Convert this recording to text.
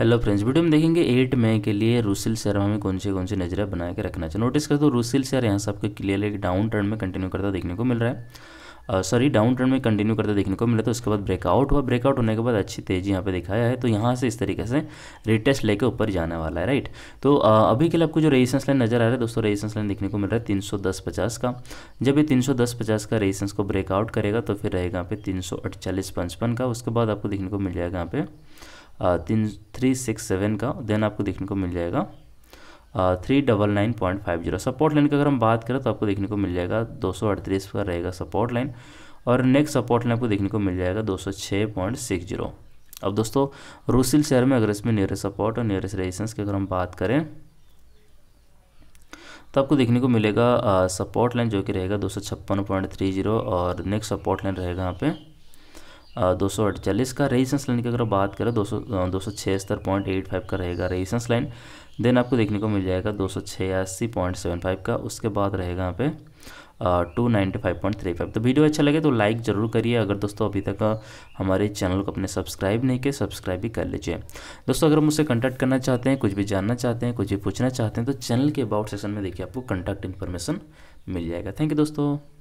hello friends video में देखेंगे eight मई के लिए रूसिल शेयर हमें कौन से कौन से नजरिया बना के रखना चाहिए नोटिस कर दो रूसिल शेयर यहाँ से आपको क्लियरली डाउन ट्रेंड में कंटिन्यू करता देखने को मिल रहा है सॉरी डाउन टर्न में कंटिन्यू करता देखने को मिला तो उसके बाद ब्रेकआउट हुआ ब्रेकआउट होने के बाद अच्छी तेजी यहाँ पे दिखाया है तो यहाँ से इस तरीके से रिटेस्ट लेके ऊपर जाने वाला है राइट तो आ, uh, अभी के लिए आपको जो रेजिस्टेंस लाइन नजर आ रहा है दोस्तों रेजिस्टेंस लाइन देखने को मिल रहा है तीन का जब ये तीन का रेजिस्टेंस को ब्रेकआउट करेगा तो फिर रहेगा यहाँ पे तीन सौ का उसके बाद आपको देखने को मिल जाएगा यहाँ पे तीन थ्री सिक्स सेवन का देन आपको देखने को मिल जाएगा three double nine point five zero support line की अगर हम बात करें तो आपको देखने को मिल जाएगा दो सौ अड़तीस का रहेगा सपोर्ट लाइन और नेक्स्ट सपोर्ट लाइन आपको देखने को मिल जाएगा दो सौ छः पॉइंट सिक्स जीरो अब दोस्तों रूसिल शहर में अगर इसमें नियरेस्ट सपोर्ट और नियरेस्ट रेजिस्टेंस की अगर हम बात करें तो आपको देखने को मिलेगा सपोर्ट लाइन जो कि रहेगा दो सौ छप्पन पॉइंट थ्री जीरो और नेक्स्ट सपोर्ट लाइन रहेगा यहाँ पे दो सौ अड़चालीस का रेजिस्टेंस लाइन की अगर बात करें दो सौ दो सौ छिहत्तर पॉइंट एट फाइव का रहेगा रेजिस्टेंस लाइन देन आपको देखने को मिल जाएगा दो सौ छियासी पॉइंट सेवन फाइव का उसके बाद रहेगा यहाँ पे two ninety five point three five तो वीडियो अच्छा लगे तो लाइक ज़रूर करिए अगर दोस्तों अभी तक हमारे चैनल को अपने सब्सक्राइब नहीं किए सब्सक्राइब भी कर लीजिए दोस्तों अगर मुझसे कंटैक्ट करना चाहते हैं कुछ भी जानना चाहते हैं कुछ भी पूछना चाहते हैं तो चैनल के अबाउट सेक्शन में देखिए आपको कंटैक्ट इन्फॉर्मेशन मिल जाएगा थैंक यू दोस्तों